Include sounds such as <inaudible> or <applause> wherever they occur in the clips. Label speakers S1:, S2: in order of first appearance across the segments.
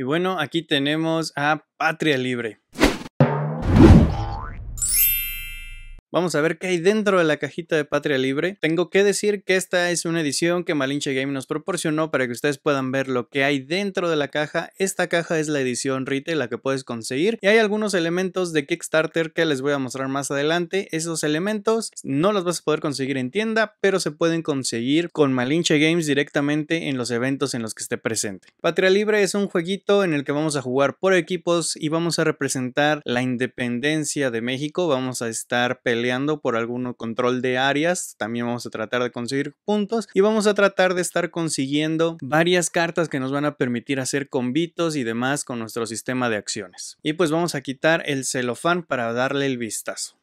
S1: Y bueno, aquí tenemos a Patria Libre. Vamos a ver qué hay dentro de la cajita de Patria Libre. Tengo que decir que esta es una edición que Malinche Games nos proporcionó para que ustedes puedan ver lo que hay dentro de la caja. Esta caja es la edición Rite, la que puedes conseguir. Y hay algunos elementos de Kickstarter que les voy a mostrar más adelante. Esos elementos no los vas a poder conseguir en tienda, pero se pueden conseguir con Malinche Games directamente en los eventos en los que esté presente. Patria Libre es un jueguito en el que vamos a jugar por equipos y vamos a representar la independencia de México. Vamos a estar peleando por algún control de áreas. También vamos a tratar de conseguir puntos y vamos a tratar de estar consiguiendo varias cartas que nos van a permitir hacer convitos y demás con nuestro sistema de acciones. Y pues vamos a quitar el celofán para darle el vistazo.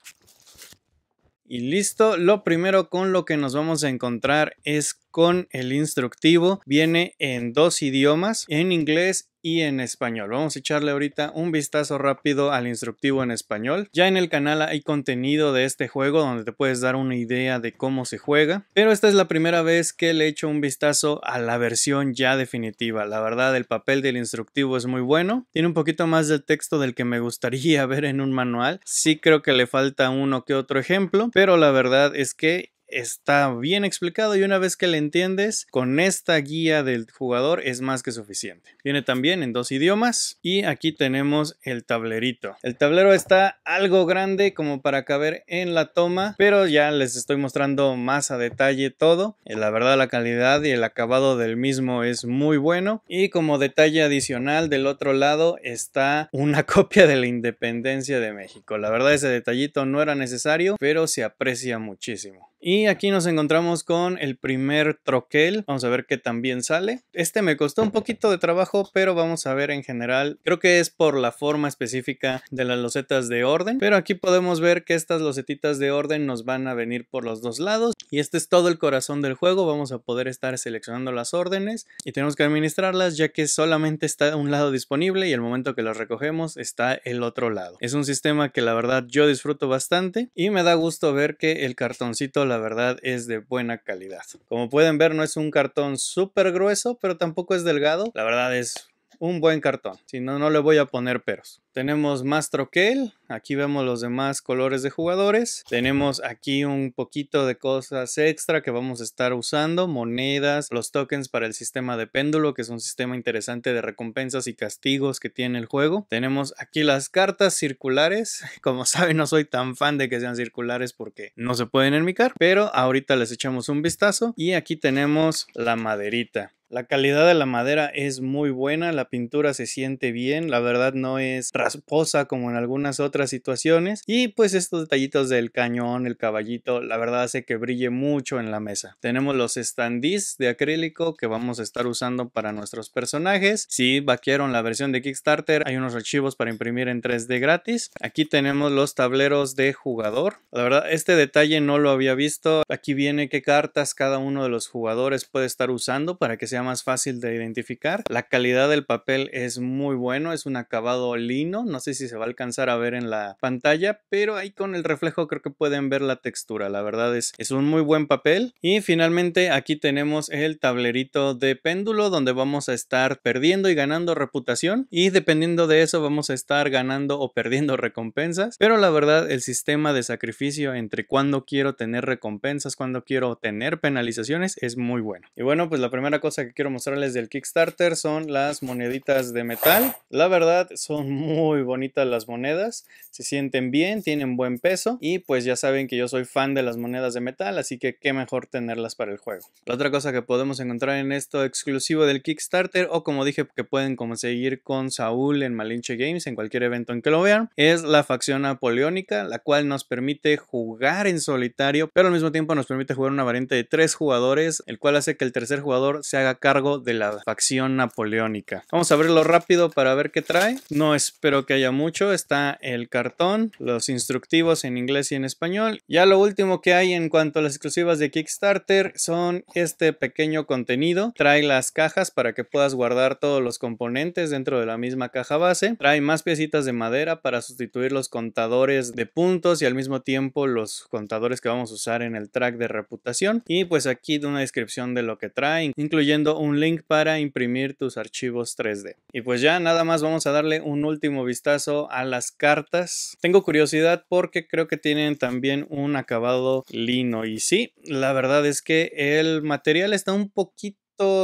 S1: Y listo, lo primero con lo que nos vamos a encontrar es con el instructivo. Viene en dos idiomas, en inglés y en español. Vamos a echarle ahorita un vistazo rápido al instructivo en español. Ya en el canal hay contenido de este juego donde te puedes dar una idea de cómo se juega, pero esta es la primera vez que le echo un vistazo a la versión ya definitiva. La verdad, el papel del instructivo es muy bueno. Tiene un poquito más de texto del que me gustaría <laughs> ver en un manual. Sí creo que le falta uno que otro ejemplo, pero la verdad es que está bien explicado y una vez que lo entiendes, con esta guía del jugador es más que suficiente. Viene también en dos idiomas y aquí tenemos el tablerito. El tablero está algo grande como para caber en la toma, pero ya les estoy mostrando más a detalle todo. Eh, la verdad la calidad y el acabado del mismo es muy bueno y como detalle adicional del otro lado está una <laughs> copia de la independencia de México. La verdad ese detallito no era necesario, pero se aprecia muchísimo. Y aquí nos encontramos con el primer troquel. Vamos a ver qué también sale. Este me costó un poquito de trabajo, pero vamos a ver en general. Creo que es por la forma específica de las losetas de orden. Pero aquí podemos ver que estas losetitas de orden nos van a venir por los dos lados. Y este es todo el corazón del juego. Vamos a poder estar seleccionando las órdenes y tenemos que administrarlas ya que solamente está un lado disponible y el momento que las recogemos está el otro lado. Es un sistema que la verdad yo disfruto bastante y me da gusto ver que el cartoncito la verdad es de buena calidad. Como pueden ver no es un cartón súper grueso, pero tampoco es delgado. La verdad es un buen cartón. Si no, no le voy a poner peros. Tenemos más troquel. Aquí vemos los demás colores de jugadores. Tenemos aquí un poquito de cosas extra que vamos a estar usando. Monedas, los tokens para el sistema de péndulo, que es un sistema interesante de recompensas y castigos que tiene el juego. Tenemos aquí las cartas circulares. <laughs> Como saben, no soy tan fan de que sean circulares porque no se pueden enmicar. Pero ahorita les echamos un vistazo. Y aquí tenemos la maderita. La calidad de la madera es muy buena, la pintura se siente bien, la verdad no es rasposa como en algunas otras situaciones y pues estos detallitos del cañón, el caballito, la verdad hace que brille mucho en la mesa. Tenemos los standees de acrílico que vamos a estar usando para nuestros personajes. Si vaquearon la versión de Kickstarter, hay unos archivos para imprimir en 3D gratis. Aquí tenemos los tableros de jugador. La verdad, este detalle no lo había visto. Aquí viene qué cartas cada uno de los jugadores puede estar usando para que se más fácil de identificar. La calidad del papel es muy bueno, es un acabado lino, no sé si se va a alcanzar a ver en la pantalla, pero ahí con el reflejo creo que pueden ver la textura, la verdad es, es un muy buen papel. Y finalmente aquí tenemos el tablerito de péndulo donde vamos a estar perdiendo y ganando reputación y dependiendo de eso vamos a estar ganando o perdiendo recompensas, pero la verdad el sistema de sacrificio entre cuando quiero tener recompensas, cuando quiero tener penalizaciones es muy bueno. Y bueno, pues la primera cosa que que quiero mostrarles del Kickstarter son las moneditas de metal. La verdad son muy bonitas las monedas, se sienten bien, tienen buen peso y pues ya saben que yo soy fan de las monedas de metal, así que qué mejor tenerlas para el juego. La otra cosa que podemos encontrar en esto exclusivo del Kickstarter o como dije que pueden conseguir con Saúl en Malinche Games en cualquier evento en que lo vean es la facción napoleónica, la cual nos permite jugar en solitario, pero al mismo tiempo nos permite jugar una variante de tres jugadores, el cual hace que el tercer jugador se haga cargo de la facción napoleónica. Vamos a abrirlo rápido para ver qué trae. No espero que haya mucho. Está el cartón, los instructivos en inglés y en español. Ya lo último que hay en cuanto a las exclusivas de Kickstarter son este pequeño contenido. Trae las cajas para que puedas guardar todos los componentes dentro de la misma caja base. Trae más piecitas de madera para sustituir los contadores de puntos y al mismo tiempo los contadores que vamos a usar en el track de reputación. Y pues aquí una descripción de lo que trae, incluyendo un link para imprimir tus archivos 3D. Y pues ya nada más vamos a darle un último vistazo a las cartas. Tengo curiosidad porque creo que tienen también un acabado lino y sí, la verdad es que el material está un poquito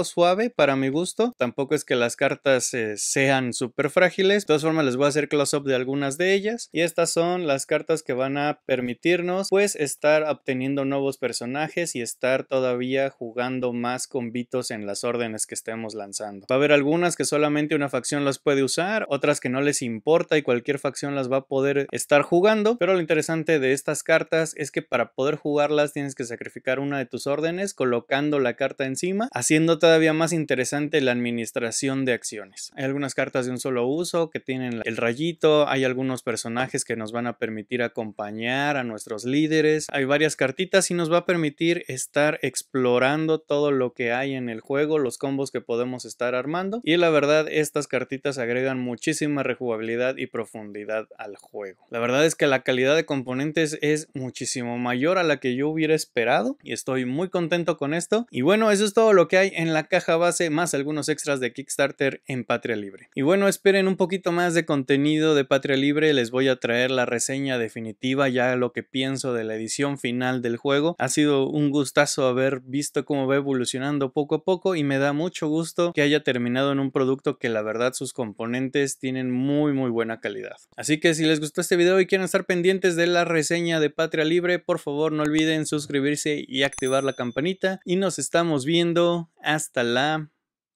S1: suave para mi gusto. Tampoco es que las cartas eh, sean súper frágiles. De todas formas, les voy a hacer close-up de algunas de ellas. Y estas son las cartas que van a permitirnos, pues, estar obteniendo nuevos personajes y estar todavía jugando más con Vitos en las órdenes que estemos lanzando. Va a haber algunas que solamente una facción las puede usar, otras que no les importa y cualquier facción las va a poder estar jugando. Pero lo interesante de estas cartas es que para poder jugarlas tienes que sacrificar una de tus órdenes colocando la carta encima, haciendo todavía más interesante la administración de acciones. Hay algunas cartas de un solo uso que tienen el rayito, hay algunos personajes que nos van a permitir acompañar a nuestros líderes, hay varias cartitas y nos va a permitir estar explorando todo lo que hay en el juego, los combos que podemos estar armando y la verdad estas cartitas agregan muchísima rejugabilidad y profundidad al juego. La verdad es que la calidad de componentes es muchísimo mayor a la que yo hubiera esperado y estoy muy contento con esto y bueno eso es todo lo que hay en la caja base más algunos extras de Kickstarter en Patria Libre. Y bueno, esperen un poquito más de contenido de Patria Libre, les voy a traer la reseña definitiva, ya lo que pienso de la edición final del juego. Ha sido un gustazo haber visto cómo va evolucionando poco a poco y me da mucho gusto que haya terminado en un producto que la verdad sus componentes tienen muy muy buena calidad. Así que si les gustó este video y quieren estar pendientes de la reseña de Patria Libre, por favor no olviden suscribirse y activar la campanita y nos estamos viendo hasta la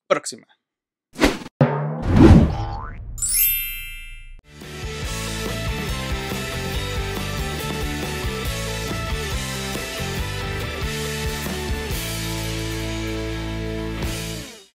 S1: próxima.